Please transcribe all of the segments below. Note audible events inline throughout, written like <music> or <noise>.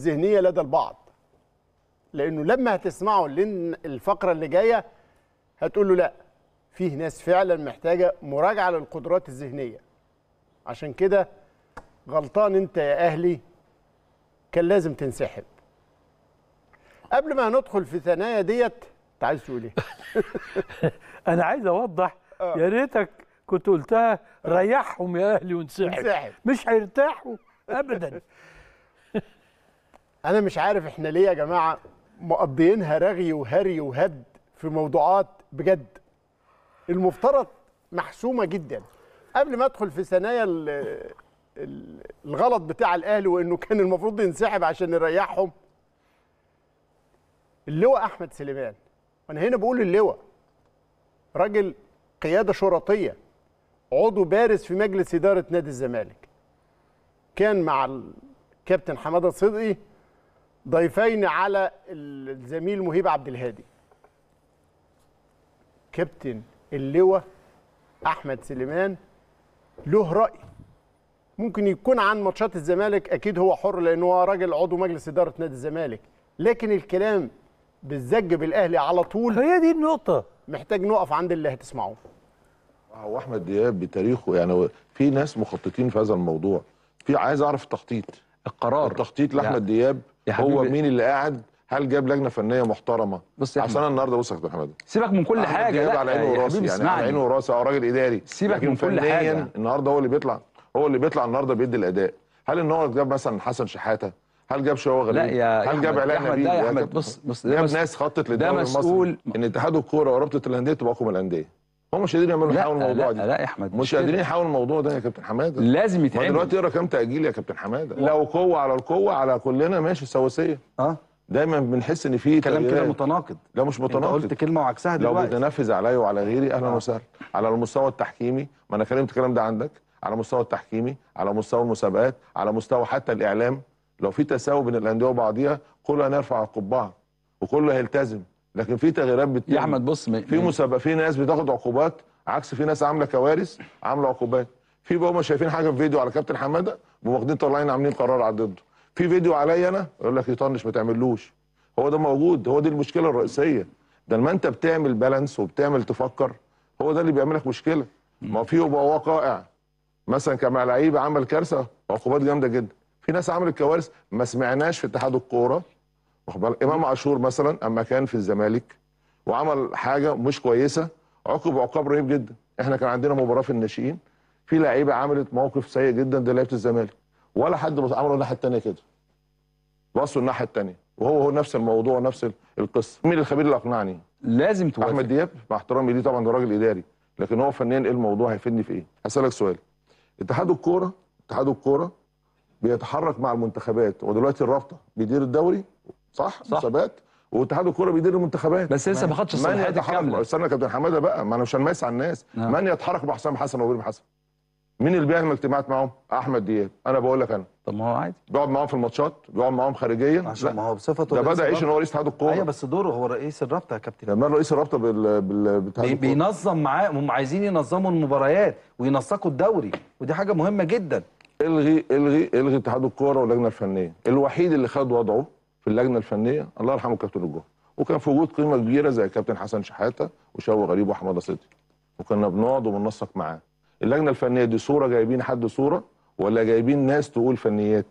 ذهنيه لدى البعض لانه لما هتسمعه الفقره اللي جايه هتقول له لا فيه ناس فعلا محتاجه مراجعه للقدرات الذهنيه عشان كده غلطان انت يا اهلي كان لازم تنسحب قبل ما ندخل في ثنايا ديت انت عايز تقول ايه <laughs> انا عايز اوضح آه. يا ريتك كنت قلتها ريحهم يا اهلي وانسحب مش هيرتاحوا ابدا <laughs> انا مش عارف احنا ليه يا جماعه مقضينها رغي وهري وهد في موضوعات بجد المفترض محسومه جدا قبل ما ادخل في ثنايا الغلط بتاع الاهلي وانه كان المفروض ينسحب عشان يريحهم اللواء احمد سليمان انا هنا بقول اللواء راجل قياده شرطيه عضو بارز في مجلس اداره نادي الزمالك كان مع الكابتن حماده صدقي ضيفين على الزميل مهيب عبد الهادي كابتن اللواء احمد سليمان له راي ممكن يكون عن ماتشات الزمالك اكيد هو حر لان هو راجل عضو مجلس اداره نادي الزمالك لكن الكلام بالزج بالاهلي على طول هي دي النقطه محتاج نقف عند اللي هتسمعوه هو احمد دياب بتاريخه يعني في ناس مخططين في هذا الموضوع في عايز اعرف التخطيط القرار التخطيط لاحمد يعني. دياب هو مين اللي قاعد هل جاب لجنه فنيه محترمه بص يا عشان انا النهارده بص يا دكتور محمد سيبك من كل حاجه لا على عينه وراسي يعني على عينه وراسي اه راجل اداري سيبك من كل حاجه النهارده هو اللي بيطلع هو اللي بيطلع النهارده بيدي الاداء هل النهارده جاب مثلا حسن شحاته هل جاب شو غريب لا يا هل جاب علاء نبيل لا يا احمد بص بص جاب ناس خطت للدوري المصري ان اتحاد الكوره ورابطه الانديه تبقى اقوى من الانديه هم مش قادرين يعملوا يحاولوا الموضوع ده لا, يا احمد مش قادرين يحاولوا الموضوع ده يا كابتن حماده لازم يتعمل دلوقتي اقرا كام تاجيل يا كابتن حماده لو قوه على القوه على كلنا ماشي سواسيه اه دايما بنحس ان في كلام كده متناقض لا مش متناقض انت قلت كلمه وعكسها دلوقتي لو بتنفذ عليا وعلى غيري اهلا آه. وسهلا على المستوى التحكيمي ما انا كلمت الكلام ده عندك على مستوى التحكيمي على مستوى المسابقات على مستوى حتى الاعلام لو في تساوي بين الانديه وبعضيها كله هنرفع القبعه وكله هيلتزم لكن في تغييرات بتتم يا احمد بص في مسابقه في ناس بتاخد عقوبات عكس في ناس عامله كوارث عامله عقوبات في بقى هم شايفين حاجه في فيديو على كابتن حماده واخدين طالعين عاملين قرار على ضده في فيديو عليا انا يقول لك يطنش ما تعملوش هو ده موجود هو دي المشكله الرئيسيه ده لما انت بتعمل بالانس وبتعمل تفكر هو ده اللي بيعمل لك مشكله ما في بواق وقائع مثلا كما لعيب عمل كارثه عقوبات جامده جدا في ناس عملت كوارث ما سمعناش في اتحاد الكوره واخد بالك امام عاشور مثلا اما كان في الزمالك وعمل حاجه مش كويسه عقب عقاب رهيب جدا احنا كان عندنا مباراه في الناشئين في لعيبه عملت موقف سيء جدا ده لعيبه الزمالك ولا حد عمله الناحيه الثانيه كده بصوا الناحيه الثانيه وهو هو نفس الموضوع نفس القصه مين الخبير اللي اقنعني لازم توافق احمد دياب مع احترامي ليه طبعا ده راجل اداري لكن هو فنيا ايه الموضوع هيفيدني في ايه هسالك سؤال اتحاد الكوره اتحاد الكوره بيتحرك مع المنتخبات ودلوقتي الرابطه بيدير الدوري صح؟, صح. ثبات واتحاد الكوره بيدير المنتخبات بس لسه ما خدش الصلاحيات الكامله استنى يا كابتن حماده بقى ما انا مش هنمايس على الناس نعم. من يتحرك بحسام حسن وبيرم حسن مين اللي بيعمل اجتماعات معاهم؟ احمد دياب، انا بقول لك انا. طب ما هو عادي. بيقعد معاهم في الماتشات، بيقعد معاهم خارجيا. عشان ما هو بصفته ده بدا يعيش ان هو رئيس اتحاد الكوره. ايوه بس دوره هو رئيس الرابطه يا كابتن. لما رئيس الرابطه بال بال بي بينظم معاه هم عايزين ينظموا المباريات وينسقوا الدوري ودي حاجه مهمه جدا. الغي الغي الغي اتحاد الكوره واللجنه الفنيه، الوحيد اللي خد وضعه في اللجنه الفنيه الله يرحمه كابتن الجوهر وكان في وجود قيمه كبيره زي كابتن حسن شحاته وشو غريب واحمد صدقي وكنا بنقعد وبننسق معاه اللجنه الفنيه دي صوره جايبين حد صوره ولا جايبين ناس تقول فنيات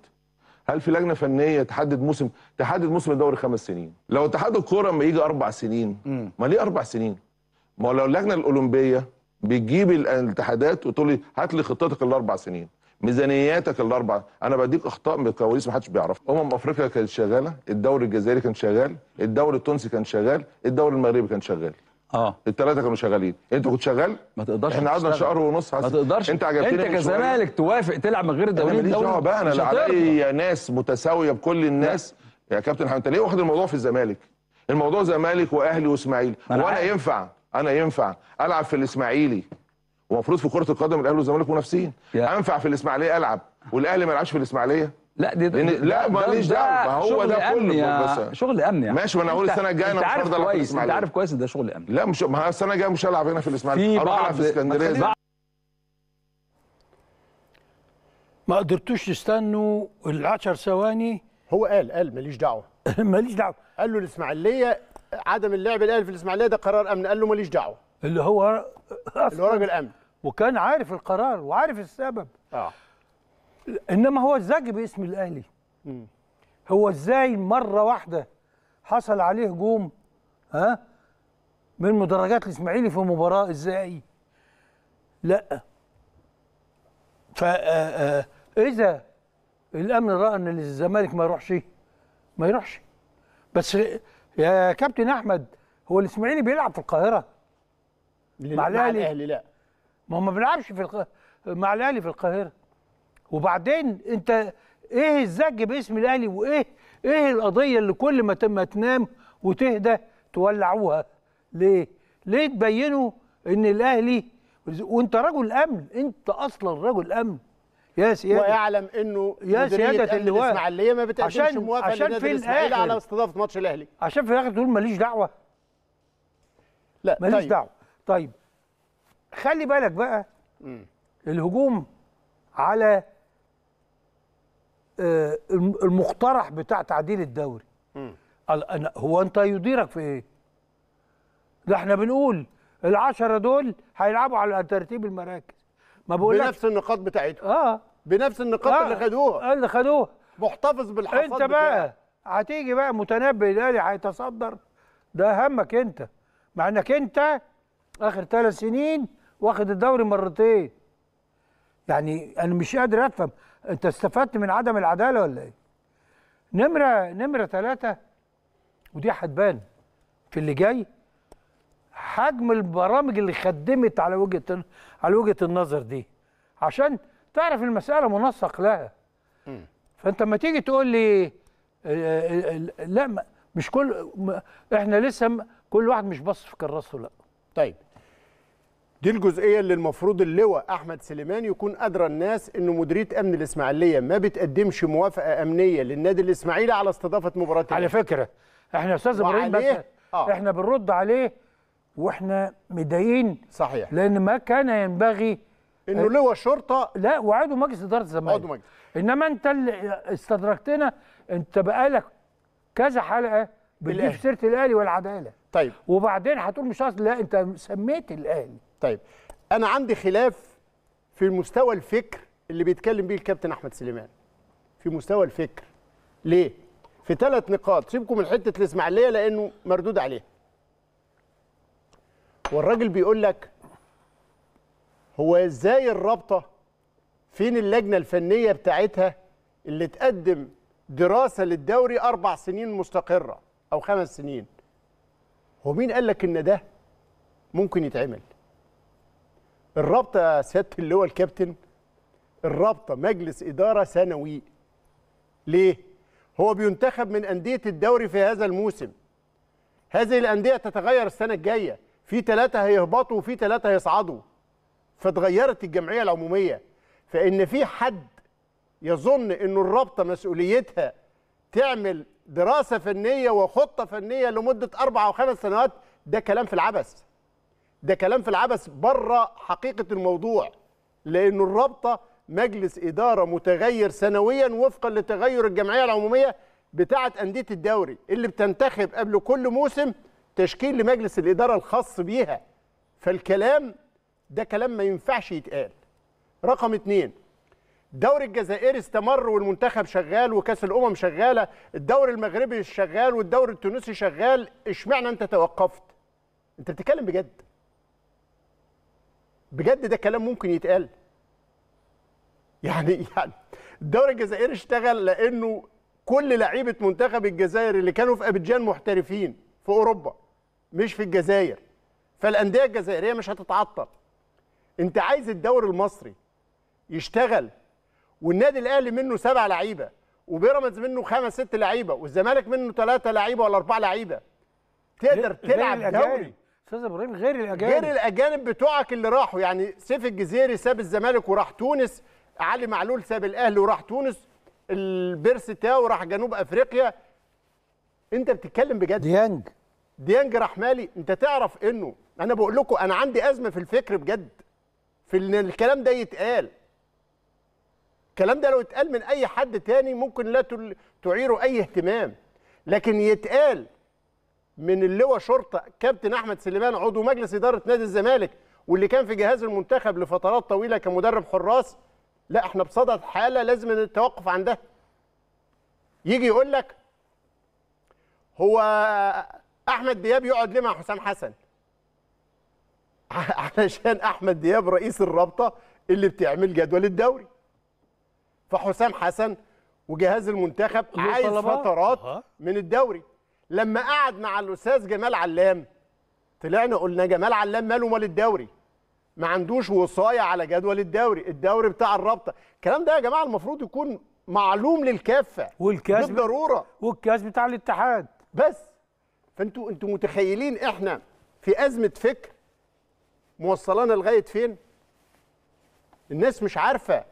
هل في لجنه فنيه تحدد موسم تحدد موسم الدوري خمس سنين لو اتحاد الكوره ما يجي اربع سنين ما ليه اربع سنين ما لو اللجنه الاولمبيه بتجيب الاتحادات وتقول لي هات لي خطتك الاربع سنين ميزانياتك الاربع انا بديك اخطاء من الكواليس ما حدش بيعرفها امم افريقيا كانت شغاله الدوري الجزائري كان شغال الدوري التونسي كان شغال الدوري المغربي كان شغال اه الثلاثه كانوا شغالين انت كنت شغال ما تقدرش احنا قعدنا شهر ونص حسن. ما تقدرش انت عجبتني انت كزمالك توافق تلعب من غير الدوري الدوري دعوه بقى انا عليا ناس متساويه بكل الناس لا. يا كابتن انت ليه واخد الموضوع في الزمالك الموضوع زمالك واهلي واسماعيلي وانا عارف. ينفع انا ينفع العب في الاسماعيلي ومفروض في كره القدم الاهلي والزمالك منافسين انفع في الاسماعيليه العب والاهلي ما يلعبش في الاسماعيليه لا دي لأن لا ماليش دعوه ما هو ده كله بس شغل امن يعني ماشي ما انا هقول السنه الجايه انا مش هفضل العب في الاسماعيليه انت عارف كويس ده شغل امن لا مش ما السنه الجايه مش هلعب هنا في الاسماعيليه هروح العب في اسكندريه ما قدرتوش تستنوا ال 10 ثواني هو قال قال ماليش دعوه <laughs> ماليش دعوه قال له الاسماعيليه عدم اللعب الاهلي في الاسماعيليه ده قرار امن قال له ماليش دعوه اللي هو اللي هو راجل امن وكان عارف القرار وعارف السبب اه انما هو ازاج باسم الاهلي م. هو ازاي مره واحده حصل عليه هجوم ها من مدرجات الاسماعيلي في مباراه ازاي لا آه، آه، اذا الامن راى ان الزمالك ما يروحش ما يروحش بس يا كابتن احمد هو الاسماعيلي بيلعب في القاهره مع الاهلي لا ما هو ما بيلعبش في القاهره مع الاهلي في القاهره وبعدين انت ايه الزج باسم الاهلي وايه ايه القضيه اللي كل ما تم تنام وتهدى تولعوها ليه ليه تبينوا ان الاهلي وانت رجل امن انت اصلا رجل امن يا سياده ويعلم انه يا سياده اللواء الاسماعيليه ما بتقدمش موافقه عشان في الاهلي على استضافه ماتش الاهلي عشان في الاخر تقول ماليش دعوه لا ماليش طيب. دعوه طيب خلي بالك بقى الهجوم على آه، المقترح بتاع تعديل الدوري هو انت يديرك في ايه ده احنا بنقول العشرة دول هيلعبوا على ترتيب المراكز ما بقولك بنفس النقاط بتاعتهم اه بنفس النقاط آه. اللي خدوها آه، اللي خدوها محتفظ بالحصاد انت بقى هتيجي بقى متنبي الاهلي هيتصدر ده همك انت مع انك انت اخر ثلاث سنين واخد الدوري مرتين يعني انا مش قادر افهم انت استفدت من عدم العداله ولا ايه نمره نمره ثلاثه ودي هتبان في اللي جاي حجم البرامج اللي خدمت على وجهه على وجهه النظر دي عشان تعرف المساله منسق لها فانت لما تيجي تقول لي آه، آه، لا مش كل احنا لسه كل واحد مش باصص في كراسته لا طيب دي الجزئيه اللي المفروض اللواء احمد سليمان يكون ادرى الناس انه مديريه امن الاسماعيليه ما بتقدمش موافقه امنيه للنادي الاسماعيلي على استضافه مباراه على فكره احنا يا استاذ ابراهيم بس آه. احنا بنرد عليه واحنا متضايقين صحيح لان ما كان ينبغي انه لواء شرطه لا وعضو مجلس اداره الزمالك عضو مجلس انما انت اللي استدركتنا انت بقالك كذا حلقه بتجيب سيره الاهلي والعداله طيب وبعدين هتقول مش اصل لا انت سميت الاهلي طيب انا عندي خلاف في المستوى الفكر اللي بيتكلم بيه الكابتن احمد سليمان في مستوى الفكر ليه في ثلاث نقاط سيبكم من حته الاسماعيليه لانه مردود عليها والراجل بيقول لك هو ازاي الرابطه فين اللجنه الفنيه بتاعتها اللي تقدم دراسه للدوري اربع سنين مستقره او خمس سنين هو مين قال لك ان ده ممكن يتعمل الرابطه سياده هو الكابتن الرابطه مجلس اداره سنوي ليه هو بينتخب من انديه الدوري في هذا الموسم هذه الانديه تتغير السنه الجايه في ثلاثه هيهبطوا وفي ثلاثه هيصعدوا فتغيرت الجمعيه العموميه فان في حد يظن ان الرابطه مسؤوليتها تعمل دراسه فنيه وخطه فنيه لمده اربع او خمس سنوات ده كلام في العبث ده كلام في العبث بره حقيقه الموضوع لان الرابطه مجلس اداره متغير سنويا وفقا لتغير الجمعيه العموميه بتاعه انديه الدوري اللي بتنتخب قبل كل موسم تشكيل لمجلس الاداره الخاص بيها فالكلام ده كلام ما ينفعش يتقال رقم اتنين الدوري الجزائري استمر والمنتخب شغال وكاس الامم شغاله الدوري المغربي شغال والدوري التونسي شغال اشمعنى انت توقفت انت بتتكلم بجد بجد ده كلام ممكن يتقال يعني يعني الدوري الجزائري اشتغل لانه كل لعيبه منتخب الجزائر اللي كانوا في ابيجان محترفين في اوروبا مش في الجزائر فالانديه الجزائريه مش هتتعطل انت عايز الدوري المصري يشتغل والنادي الاهلي منه سبع لعيبه وبيراميدز منه خمس ست لعيبه والزمالك منه ثلاثه لعيبه ولا اربعه لعيبه تقدر تلعب دوري استاذ ابراهيم غير الاجانب غير الاجانب بتوعك اللي راحوا يعني سيف الجزيري ساب الزمالك وراح تونس علي معلول ساب الاهلي وراح تونس البيرس تاو راح جنوب افريقيا انت بتتكلم بجد ديانج ديانج راح مالي انت تعرف انه انا بقول لكم انا عندي ازمه في الفكر بجد في ان الكلام ده يتقال الكلام ده لو اتقال من اي حد تاني ممكن لا تعيره اي اهتمام لكن يتقال من اللواء شرطه كابتن احمد سليمان عضو مجلس اداره نادي الزمالك واللي كان في جهاز المنتخب لفترات طويله كمدرب حراس لا احنا بصدد حاله لازم التوقف عندها يجي يقول لك هو احمد دياب يقعد ليه مع حسام حسن <laughs> علشان احمد دياب رئيس الرابطه اللي بتعمل جدول الدوري فحسام حسن وجهاز المنتخب عايز فترات من الدوري لما قعد مع الاستاذ جمال علام طلعنا قلنا جمال علام ماله مال الدوري ما عندوش وصايه على جدول الدوري الدوري بتاع الرابطه الكلام ده يا جماعه المفروض يكون معلوم للكافه والكاس بالضروره والكاس بتاع الاتحاد بس فانتوا انتوا متخيلين احنا في ازمه فكر موصلانا لغايه فين الناس مش عارفه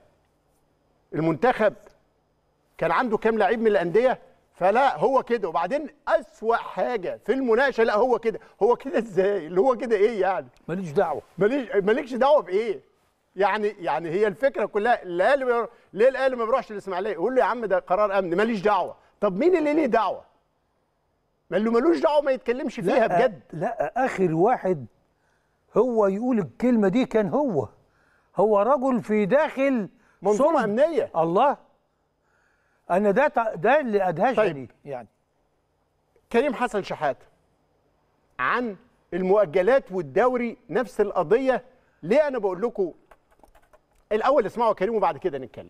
المنتخب كان عنده كام لعيب من الانديه فلا هو كده وبعدين اسوأ حاجه في المناقشه لا هو كده هو كده ازاي اللي هو كده ايه يعني ماليش دعوه ماليش مالكش دعوه بايه يعني يعني هي الفكره كلها الاهلي بير... ليه الاهلي ما بيروحش الاسماعيليه يقول له يا عم ده قرار امني ماليش دعوه طب مين اللي ليه دعوه ما اللي ملوش دعوه ما يتكلمش فيها لا بجد لا اخر واحد هو يقول الكلمه دي كان هو هو رجل في داخل منظومه امنيه الله انا ده ده اللي ادهشني طيب. يعني كريم حسن شحات عن المؤجلات والدوري نفس القضيه ليه انا بقول لكم الاول اسمعوا كريم وبعد كده نتكلم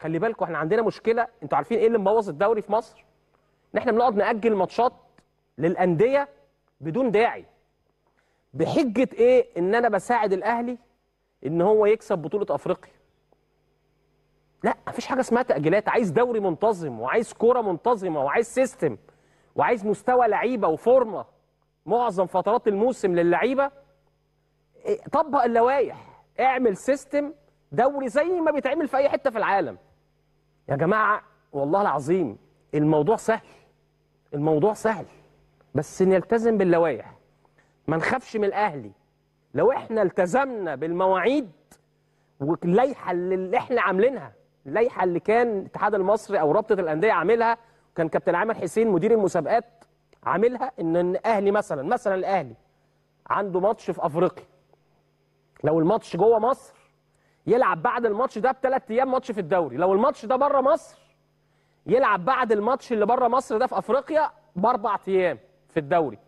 خلي بالكم احنا عندنا مشكله انتوا عارفين ايه اللي مبوظ الدوري في مصر ان احنا بنقعد ناجل ماتشات للانديه بدون داعي بحجه ايه ان انا بساعد الاهلي ان هو يكسب بطوله افريقيا لا مفيش حاجه اسمها تاجيلات عايز دوري منتظم وعايز كوره منتظمه وعايز سيستم وعايز مستوى لعيبه وفورمه معظم فترات الموسم للعيبه إيه، طبق اللوائح اعمل سيستم دوري زي ما بيتعمل في اي حته في العالم يا جماعه والله العظيم الموضوع سهل الموضوع سهل بس نلتزم باللوائح ما نخافش من الاهلي لو احنا التزمنا بالمواعيد واللائحه اللي احنا عاملينها اللائحه اللي كان الاتحاد المصري او رابطه الانديه عاملها كان كابتن عامر حسين مدير المسابقات عاملها ان الاهلي مثلا مثلا الاهلي عنده ماتش في افريقيا لو الماتش جوه مصر يلعب بعد الماتش ده بثلاث ايام ماتش في الدوري لو الماتش ده بره مصر يلعب بعد الماتش اللي بره مصر ده في افريقيا باربع ايام في الدوري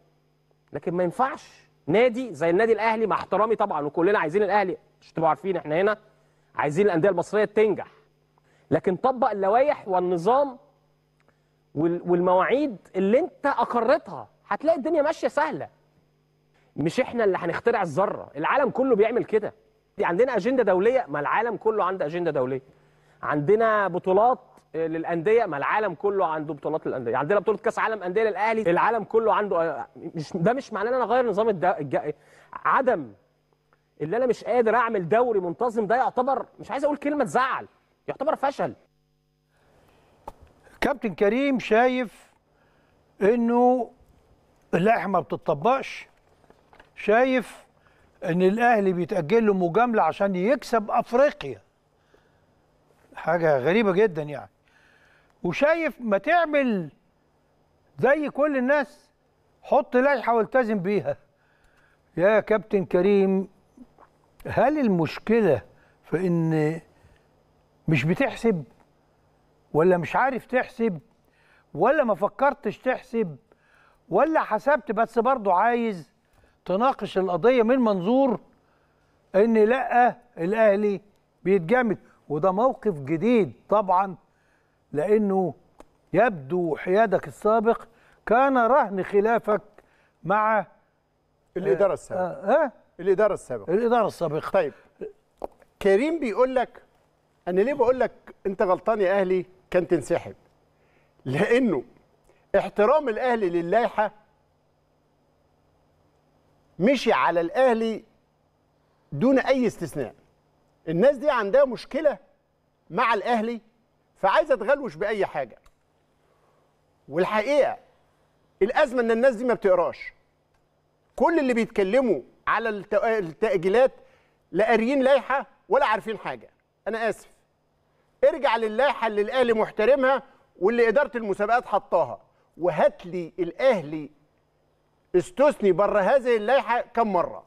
لكن ما ينفعش نادي زي النادي الاهلي مع احترامي طبعا وكلنا عايزين الاهلي مش تبقوا عارفين احنا هنا عايزين الانديه المصريه تنجح لكن طبق اللوائح والنظام والمواعيد اللي انت اقرتها هتلاقي الدنيا ماشيه سهله مش احنا اللي هنخترع الذره العالم كله بيعمل كده دي عندنا اجنده دوليه ما العالم كله عنده اجنده دوليه عندنا بطولات آه، للانديه ما العالم كله عنده بطولات للانديه عندنا بطوله كاس عالم انديه للاهلي العالم كله عنده آه، مش ده مش معناه ان انا اغير نظام الد... الج... عدم اللي انا مش قادر اعمل دوري منتظم ده يعتبر مش عايز اقول كلمه تزعل يعتبر فشل كابتن كريم شايف انه اللائحه ما بتطبقش شايف ان الاهلي بيتاجل له مجامله عشان يكسب افريقيا حاجه غريبه جدا يعني وشايف ما تعمل زي كل الناس حط لائحه والتزم بيها يا كابتن كريم هل المشكله في ان مش بتحسب ولا مش عارف تحسب ولا ما فكرتش تحسب ولا حسبت بس برضه عايز تناقش القضية من منظور ان لا الاهلي بيتجمد وده موقف جديد طبعا لانه يبدو حيادك السابق كان رهن خلافك مع الاداره السابقه آه, آه, آه، الاداره السابقه الاداره السابقه طيب كريم بيقول لك انا ليه بقول لك انت غلطان يا اهلي كان تنسحب لانه احترام الاهلي للائحه مشي على الاهلي دون اي استثناء الناس دي عندها مشكله مع الاهلي فعايزه تغلوش باي حاجه والحقيقه الازمه ان الناس دي ما بتقراش كل اللي بيتكلموا على التاجيلات لا قاريين لائحه ولا عارفين حاجه انا اسف ارجع للائحه اللي الاهلي محترمها واللي اداره المسابقات حطاها وهات لي الاهلي استثني بره هذه اللائحه كم مره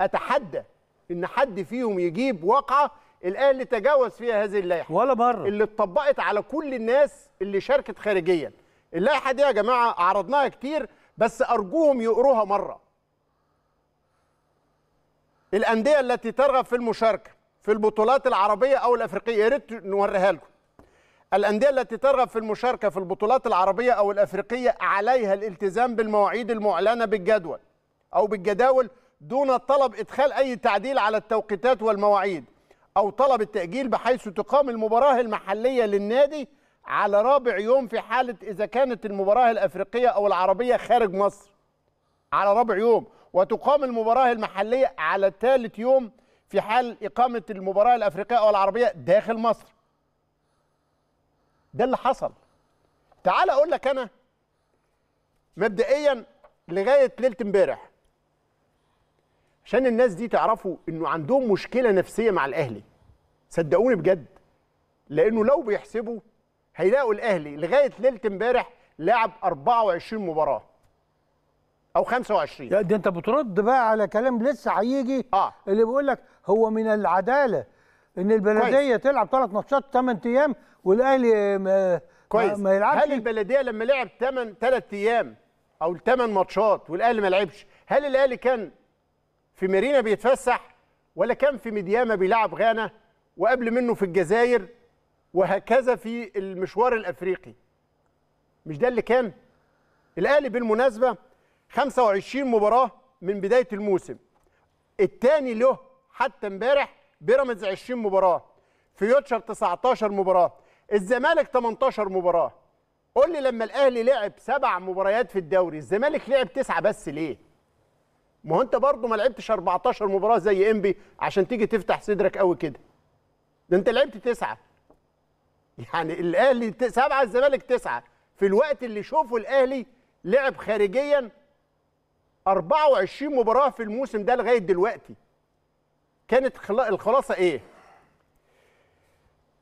اتحدى ان حد فيهم يجيب واقعه الاهلي تجاوز فيها هذه اللائحه ولا مره اللي اتطبقت على كل الناس اللي شاركت خارجيا اللائحه دي يا جماعه عرضناها كتير بس ارجوهم يقروها مره الانديه التي ترغب في المشاركه في البطولات العربيه او الافريقيه يا ريت نوريها لكم الانديه التي ترغب في المشاركه في البطولات العربيه او الافريقيه عليها الالتزام بالمواعيد المعلنه بالجدول او بالجداول دون طلب ادخال اي تعديل على التوقيتات والمواعيد او طلب التاجيل بحيث تقام المباراه المحليه للنادي على رابع يوم في حاله اذا كانت المباراه الافريقيه او العربيه خارج مصر على رابع يوم وتقام المباراه المحليه على ثالث يوم في حال إقامة المباراة الأفريقية أو العربية داخل مصر ده اللي حصل تعال أقول لك أنا مبدئيا لغاية ليلة امبارح عشان الناس دي تعرفوا انه عندهم مشكله نفسيه مع الاهلي صدقوني بجد لانه لو بيحسبوا هيلاقوا الاهلي لغايه ليله امبارح لعب 24 مباراه او 25 لا دي انت بترد بقى على كلام لسه هيجي آه. اللي بيقول لك هو من العداله ان البلديه تلعب ثلاث ماتشات 8 ايام والاهلي ما كويس ما يلعبش هل البلديه لما لعب 8 ثلاث ايام او 8 ماتشات والاهلي ما لعبش هل الاهلي كان في مارينا بيتفسح ولا كان في ميدياما بيلعب غانا وقبل منه في الجزائر وهكذا في المشوار الافريقي مش ده اللي كان الاهلي بالمناسبه 25 مباراه من بدايه الموسم الثاني له حتى امبارح بيراميدز 20 مباراه فيوتشر 19 مباراه الزمالك 18 مباراه قول لي لما الاهلي لعب سبع مباريات في الدوري الزمالك لعب تسعه بس ليه ما هو انت برضه ما لعبتش 14 مباراه زي انبي عشان تيجي تفتح صدرك قوي كده ده انت لعبت تسعه يعني الاهلي سبعه الزمالك تسعه في الوقت اللي شوفه الاهلي لعب خارجيا 24 مباراه في الموسم ده لغايه دلوقتي كانت الخلاصه ايه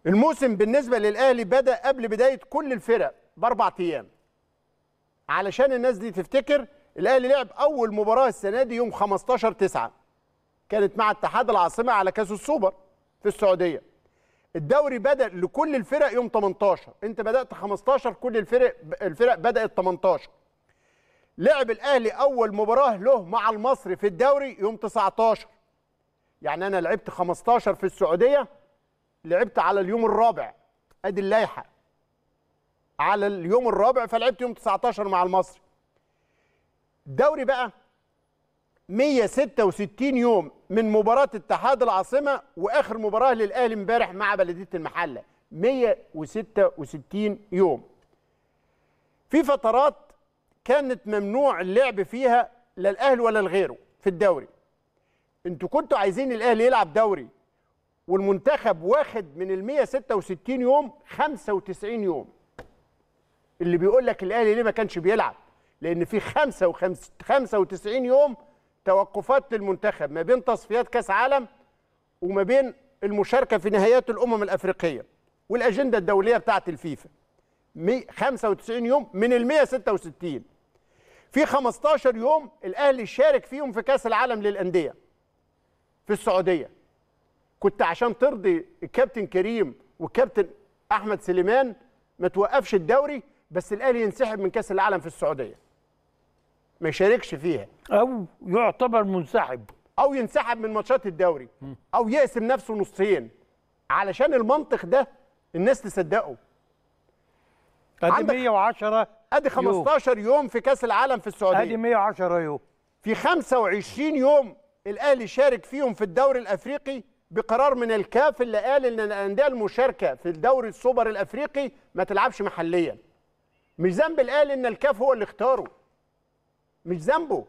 الموسم بالنسبه للاهلي بدا قبل بدايه كل الفرق باربع ايام علشان الناس دي تفتكر الاهلي لعب اول مباراه السنه دي يوم 15 9 كانت مع اتحاد العاصمه على كاس السوبر في السعوديه الدوري بدا لكل الفرق يوم 18 انت بدات 15 كل الفرق الفرق بدات 18 لعب الاهلي اول مباراه له مع المصري في الدوري يوم 19 يعني انا لعبت 15 في السعوديه لعبت على اليوم الرابع ادي اللائحه على اليوم الرابع فلعبت يوم 19 مع المصري الدوري بقى 166 يوم من مباراة اتحاد العاصمة وآخر مباراة للأهلي امبارح مع بلدية المحلة 166 يوم في فترات كانت ممنوع اللعب فيها لا الاهلي ولا لغيره في الدوري انتوا كنتوا عايزين الاهلي يلعب دوري والمنتخب واخد من ال 166 يوم 95 يوم اللي بيقول لك الاهلي ليه ما كانش بيلعب لان في 95 يوم توقفات للمنتخب ما بين تصفيات كاس عالم وما بين المشاركه في نهائيات الامم الافريقيه والاجنده الدوليه بتاعه الفيفا 95 يوم من ال 166 في 15 يوم الاهلي شارك فيهم في كاس العالم للانديه في السعوديه كنت عشان ترضي الكابتن كريم والكابتن احمد سليمان ما توقفش الدوري بس الاهلي ينسحب من كاس العالم في السعوديه ما يشاركش فيها او يعتبر منسحب او ينسحب من ماتشات الدوري او يقسم نفسه نصين علشان المنطق ده الناس تصدقه ادي 110 ادي 15 يوم. يوم في كاس العالم في السعوديه ادي 110 يوم في 25 يوم الاهلي شارك فيهم في الدوري الافريقي بقرار من الكاف اللي قال ان الانديه المشاركه في الدوري السوبر الافريقي ما تلعبش محليا مش ذنب الاهلي ان الكاف هو اللي اختاره مش ذنبه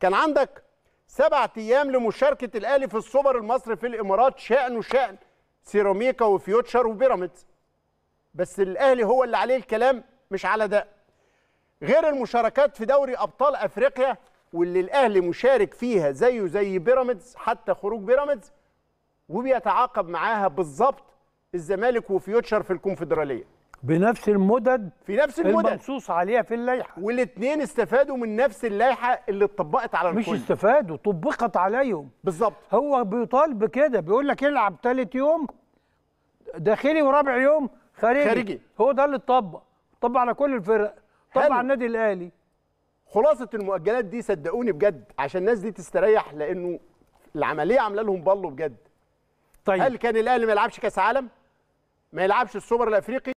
كان عندك سبعة ايام لمشاركه الاهلي في السوبر المصري في الامارات شانه شان سيراميكا وفيوتشر وبيراميدز بس الاهلي هو اللي عليه الكلام مش على ده غير المشاركات في دوري ابطال افريقيا واللي الاهلي مشارك فيها زيه زي بيراميدز حتى خروج بيراميدز وبيتعاقب معاها بالظبط الزمالك وفيوتشر في الكونفدراليه بنفس المدد في نفس المدد المنصوص عليها في اللائحه والاثنين استفادوا من نفس اللائحه اللي اتطبقت على الكل مش استفادوا طبقت عليهم بالظبط هو بيطالب بكده بيقول لك العب ثالث يوم داخلي ورابع يوم خارجي, خارجي. هو ده اللي اتطبق طبق على كل الفرق طبق على النادي الاهلي خلاصه المؤجلات دي صدقوني بجد عشان الناس دي تستريح لانه العمليه عامله لهم بالو بجد طيب هل كان الاهلي ما يلعبش كاس عالم ما يلعبش السوبر الافريقي